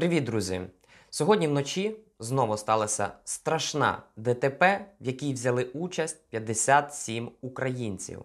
Привіт, друзі! Сьогодні вночі знову сталася страшна ДТП, в якій взяли участь 57 українців.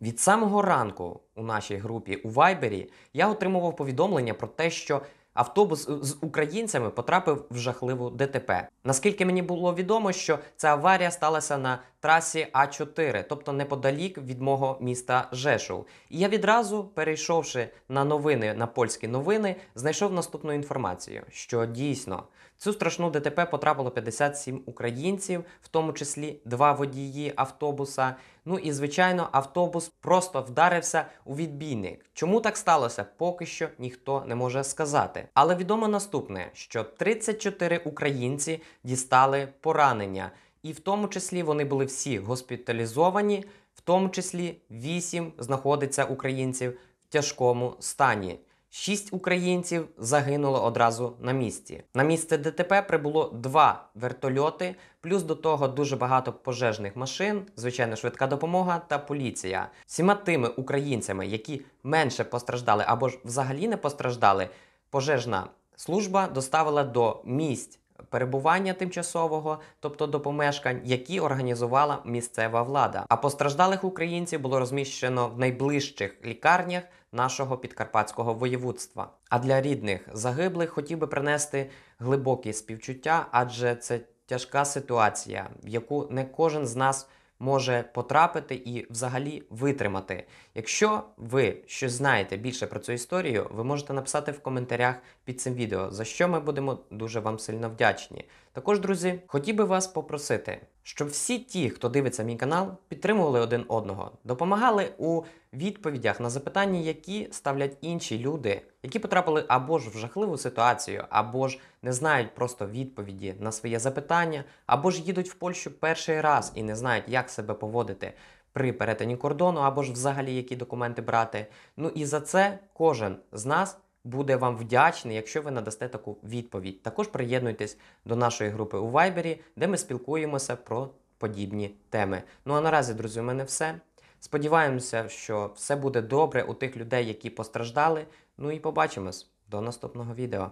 Від самого ранку у нашій групі у Вайбері я отримував повідомлення про те, що Автобус е, з українцями потрапив в жахливу ДТП. Наскільки мені було відомо, що ця аварія сталася на трасі А 4 тобто неподалік від мого міста Жешов. І я відразу, перейшовши на новини на польські новини, знайшов наступну інформацію, що дійсно цю страшну ДТП потрапило 57 українців, в тому числі два водії автобуса. Ну і звичайно, автобус просто вдарився у відбійник. Чому так сталося? Поки що ніхто не може сказати. Але відомо наступне: що 34 українці дістали поранення, і в тому числі вони були всі госпіталізовані, в тому числі 8 знаходиться українців в тяжкому стані. Шість українців загинуло одразу на місці. На місце ДТП прибуло два вертольоти, плюс до того дуже багато пожежних машин, звичайно, швидка допомога та поліція. Всіма тими українцями, які менше постраждали або ж взагалі не постраждали, пожежна служба доставила до місць перебування тимчасового, тобто до помешкань, які організувала місцева влада. А постраждалих українців було розміщено в найближчих лікарнях нашого підкарпатського воєвудства. А для рідних загиблих хотів би принести глибокі співчуття, адже це тяжка ситуація, в яку не кожен з нас може потрапити і взагалі витримати. Якщо ви щось знаєте більше про цю історію, ви можете написати в коментарях під цим відео, за що ми будемо дуже вам сильно вдячні. Також, друзі, хотів би вас попросити, щоб всі ті, хто дивиться мій канал, підтримували один одного, допомагали у відповідях на запитання, які ставлять інші люди, які потрапили або ж в жахливу ситуацію, або ж не знають просто відповіді на своє запитання, або ж їдуть в Польщу перший раз і не знають, як себе поводити. При перетині кордону або ж взагалі які документи брати. Ну і за це кожен з нас буде вам вдячний, якщо ви надасте таку відповідь. Також приєднуйтесь до нашої групи у Вайбері, де ми спілкуємося про подібні теми. Ну а наразі, друзі, у мене все. Сподіваємося, що все буде добре у тих людей, які постраждали. Ну і побачимось до наступного відео.